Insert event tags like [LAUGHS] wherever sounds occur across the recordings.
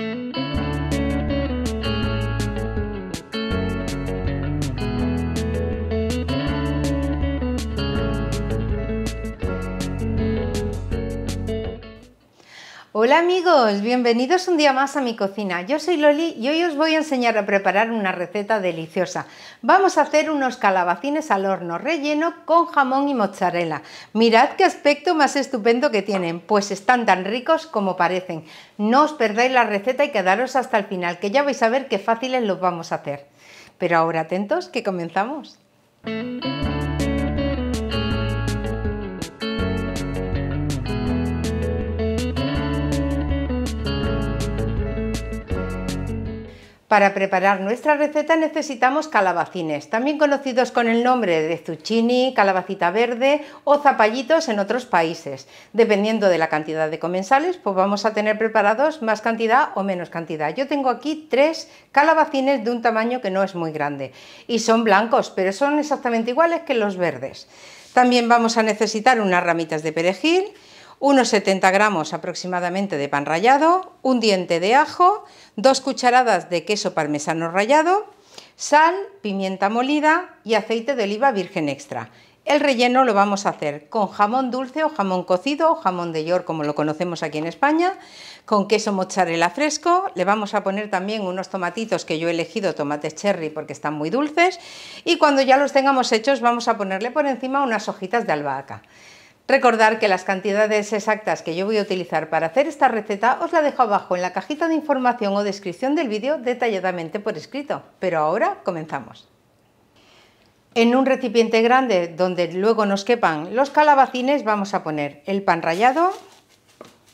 Música Hola amigos, bienvenidos un día más a mi cocina. Yo soy Loli y hoy os voy a enseñar a preparar una receta deliciosa. Vamos a hacer unos calabacines al horno relleno con jamón y mozzarella. Mirad qué aspecto más estupendo que tienen, pues están tan ricos como parecen. No os perdáis la receta y quedaros hasta el final, que ya vais a ver qué fáciles los vamos a hacer. Pero ahora atentos que comenzamos. Para preparar nuestra receta necesitamos calabacines, también conocidos con el nombre de zucchini, calabacita verde o zapallitos en otros países. Dependiendo de la cantidad de comensales, pues vamos a tener preparados más cantidad o menos cantidad. Yo tengo aquí tres calabacines de un tamaño que no es muy grande y son blancos, pero son exactamente iguales que los verdes. También vamos a necesitar unas ramitas de perejil, unos 70 gramos aproximadamente de pan rallado, un diente de ajo, dos cucharadas de queso parmesano rallado, sal, pimienta molida y aceite de oliva virgen extra. El relleno lo vamos a hacer con jamón dulce o jamón cocido o jamón de york como lo conocemos aquí en España, con queso mozzarella fresco, le vamos a poner también unos tomatitos que yo he elegido tomates cherry porque están muy dulces y cuando ya los tengamos hechos vamos a ponerle por encima unas hojitas de albahaca. Recordar que las cantidades exactas que yo voy a utilizar para hacer esta receta os la dejo abajo en la cajita de información o descripción del vídeo detalladamente por escrito, pero ahora comenzamos. En un recipiente grande donde luego nos quepan los calabacines vamos a poner el pan rallado,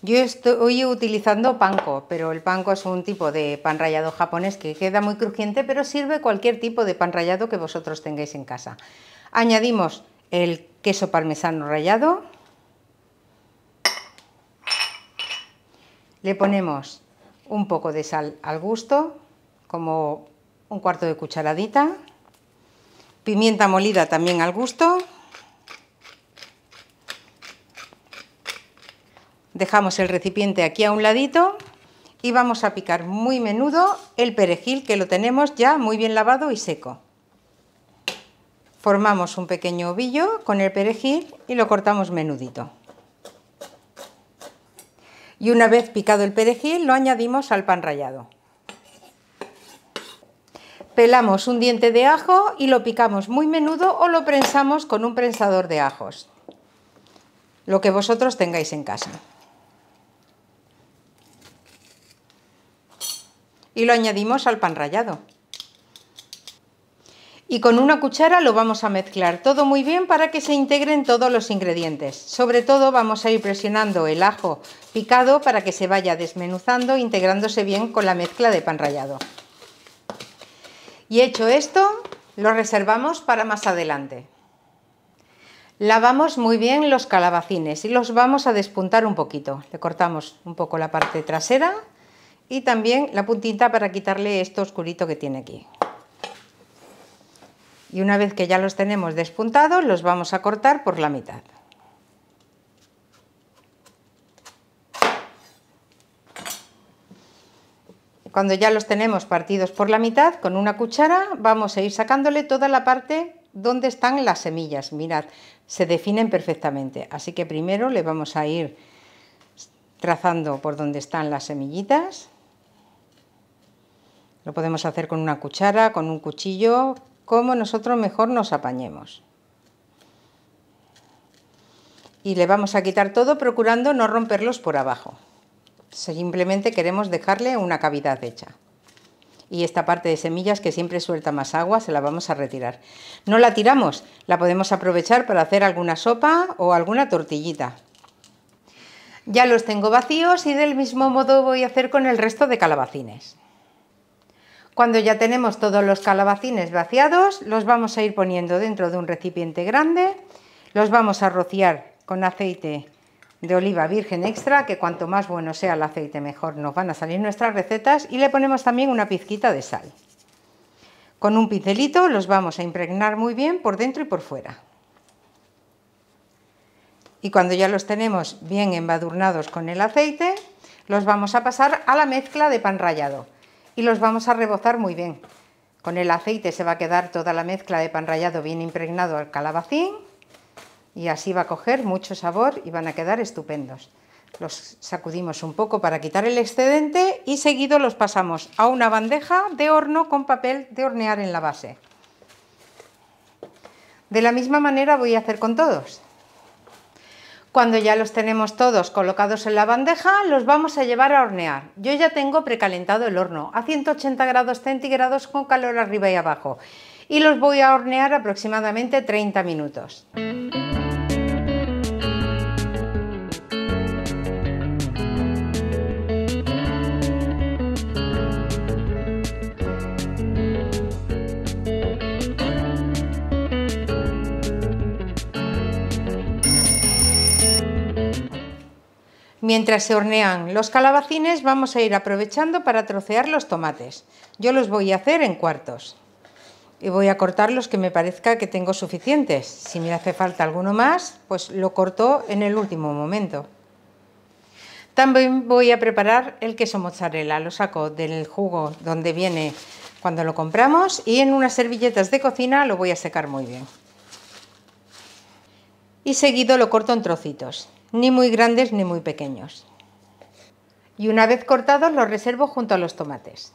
yo estoy utilizando panko, pero el panko es un tipo de pan rallado japonés que queda muy crujiente, pero sirve cualquier tipo de pan rallado que vosotros tengáis en casa. Añadimos el queso parmesano rallado. Le ponemos un poco de sal al gusto, como un cuarto de cucharadita. Pimienta molida también al gusto. Dejamos el recipiente aquí a un ladito y vamos a picar muy menudo el perejil que lo tenemos ya muy bien lavado y seco formamos un pequeño ovillo con el perejil y lo cortamos menudito. Y una vez picado el perejil lo añadimos al pan rallado. Pelamos un diente de ajo y lo picamos muy menudo o lo prensamos con un prensador de ajos, lo que vosotros tengáis en casa. Y lo añadimos al pan rallado y con una cuchara lo vamos a mezclar todo muy bien para que se integren todos los ingredientes. Sobre todo vamos a ir presionando el ajo picado para que se vaya desmenuzando, integrándose bien con la mezcla de pan rallado. Y hecho esto, lo reservamos para más adelante. Lavamos muy bien los calabacines y los vamos a despuntar un poquito. Le cortamos un poco la parte trasera y también la puntita para quitarle esto oscurito que tiene aquí y una vez que ya los tenemos despuntados los vamos a cortar por la mitad. Cuando ya los tenemos partidos por la mitad, con una cuchara vamos a ir sacándole toda la parte donde están las semillas. Mirad, se definen perfectamente. Así que primero le vamos a ir trazando por donde están las semillitas. Lo podemos hacer con una cuchara, con un cuchillo, cómo nosotros mejor nos apañemos. Y le vamos a quitar todo procurando no romperlos por abajo. Simplemente queremos dejarle una cavidad hecha. Y esta parte de semillas que siempre suelta más agua se la vamos a retirar. No la tiramos, la podemos aprovechar para hacer alguna sopa o alguna tortillita. Ya los tengo vacíos y del mismo modo voy a hacer con el resto de calabacines. Cuando ya tenemos todos los calabacines vaciados, los vamos a ir poniendo dentro de un recipiente grande, los vamos a rociar con aceite de oliva virgen extra, que cuanto más bueno sea el aceite mejor nos van a salir nuestras recetas, y le ponemos también una pizquita de sal. Con un pincelito los vamos a impregnar muy bien por dentro y por fuera. Y cuando ya los tenemos bien embadurnados con el aceite, los vamos a pasar a la mezcla de pan rallado y los vamos a rebozar muy bien. Con el aceite se va a quedar toda la mezcla de pan rallado bien impregnado al calabacín y así va a coger mucho sabor y van a quedar estupendos. Los sacudimos un poco para quitar el excedente y seguido los pasamos a una bandeja de horno con papel de hornear en la base. De la misma manera voy a hacer con todos. Cuando ya los tenemos todos colocados en la bandeja, los vamos a llevar a hornear. Yo ya tengo precalentado el horno a 180 grados centígrados con calor arriba y abajo y los voy a hornear aproximadamente 30 minutos. Mientras se hornean los calabacines vamos a ir aprovechando para trocear los tomates. Yo los voy a hacer en cuartos y voy a cortar los que me parezca que tengo suficientes. Si me hace falta alguno más, pues lo corto en el último momento. También voy a preparar el queso mozzarella, lo saco del jugo donde viene cuando lo compramos y en unas servilletas de cocina lo voy a secar muy bien y seguido lo corto en trocitos, ni muy grandes ni muy pequeños. Y una vez cortados los reservo junto a los tomates.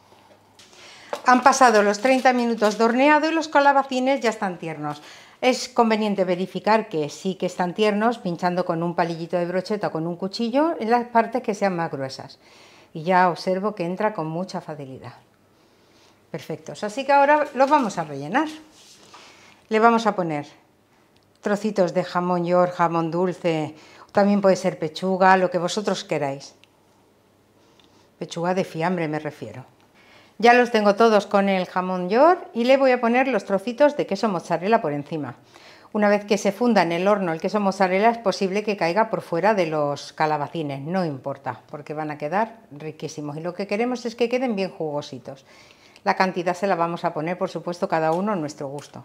Han pasado los 30 minutos de horneado y los calabacines ya están tiernos. Es conveniente verificar que sí que están tiernos pinchando con un palillito de brocheta o con un cuchillo en las partes que sean más gruesas. Y ya observo que entra con mucha facilidad. Perfectos. Así que ahora los vamos a rellenar. Le vamos a poner trocitos de jamón york, jamón dulce, también puede ser pechuga, lo que vosotros queráis. Pechuga de fiambre me refiero. Ya los tengo todos con el jamón york y le voy a poner los trocitos de queso mozzarella por encima. Una vez que se funda en el horno el queso mozzarella es posible que caiga por fuera de los calabacines, no importa, porque van a quedar riquísimos y lo que queremos es que queden bien jugositos. La cantidad se la vamos a poner, por supuesto, cada uno a nuestro gusto.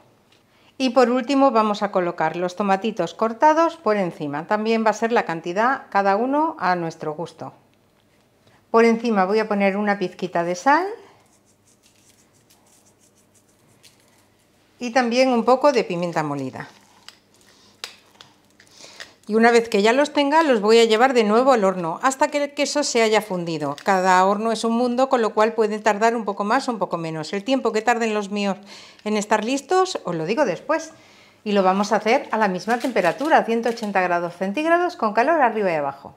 Y por último vamos a colocar los tomatitos cortados por encima. También va a ser la cantidad cada uno a nuestro gusto. Por encima voy a poner una pizquita de sal y también un poco de pimienta molida y una vez que ya los tenga los voy a llevar de nuevo al horno hasta que el queso se haya fundido. Cada horno es un mundo con lo cual puede tardar un poco más o un poco menos. El tiempo que tarden los míos en estar listos os lo digo después. Y lo vamos a hacer a la misma temperatura, 180 grados centígrados con calor arriba y abajo.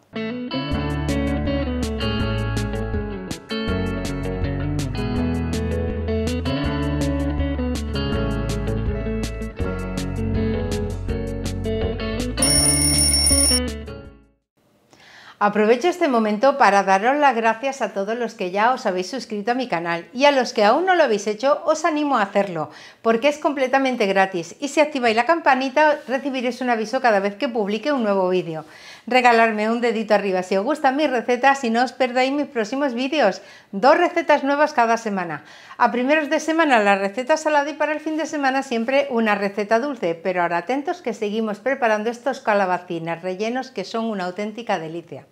Aprovecho este momento para daros las gracias a todos los que ya os habéis suscrito a mi canal y a los que aún no lo habéis hecho os animo a hacerlo porque es completamente gratis y si activáis la campanita recibiréis un aviso cada vez que publique un nuevo vídeo regalarme un dedito arriba si os gustan mis recetas y no os perdáis mis próximos vídeos. Dos recetas nuevas cada semana. A primeros de semana la receta salada y para el fin de semana siempre una receta dulce, pero ahora atentos que seguimos preparando estos calabacines rellenos que son una auténtica delicia.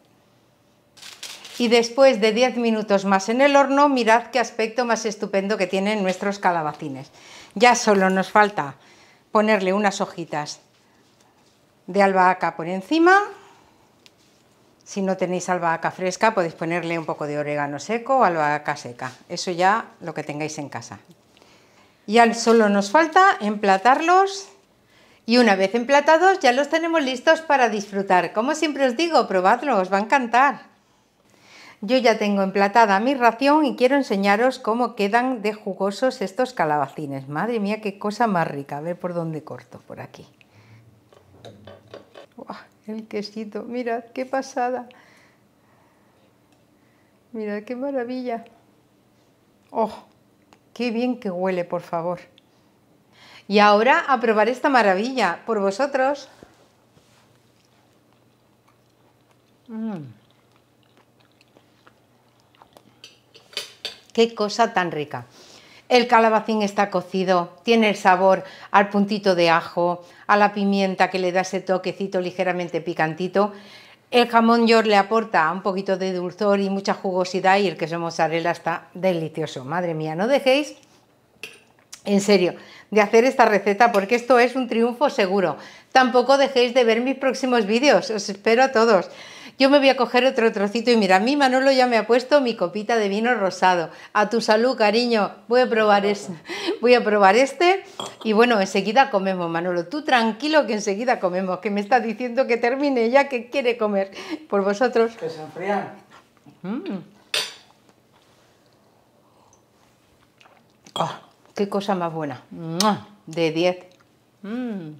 Y después de 10 minutos más en el horno, mirad qué aspecto más estupendo que tienen nuestros calabacines. Ya solo nos falta ponerle unas hojitas de albahaca por encima si no tenéis albahaca fresca, podéis ponerle un poco de orégano seco o albahaca seca. Eso ya lo que tengáis en casa. Y al solo nos falta emplatarlos y una vez emplatados ya los tenemos listos para disfrutar. Como siempre os digo, probadlo, os va a encantar. Yo ya tengo emplatada mi ración y quiero enseñaros cómo quedan de jugosos estos calabacines. Madre mía, qué cosa más rica. A ver por dónde corto, por aquí el quesito. Mirad qué pasada. Mirad qué maravilla. ¡Oh! ¡Qué bien que huele, por favor! Y ahora a probar esta maravilla por vosotros. Mm. ¡Qué cosa tan rica! El calabacín está cocido, tiene el sabor al puntito de ajo, a la pimienta que le da ese toquecito ligeramente picantito. El jamón york le aporta un poquito de dulzor y mucha jugosidad y el queso mozzarella está delicioso. Madre mía, no dejéis, en serio, de hacer esta receta porque esto es un triunfo seguro. Tampoco dejéis de ver mis próximos vídeos, os espero a todos. Yo me voy a coger otro trocito y mira, a mí Manolo ya me ha puesto mi copita de vino rosado. A tu salud, cariño. Voy a probar [LAUGHS] voy a probar este y bueno, enseguida comemos, Manolo. Tú tranquilo que enseguida comemos, que me está diciendo que termine ya que quiere comer por vosotros. Que se enfrían. Mm. Ah. qué cosa más buena. De 10.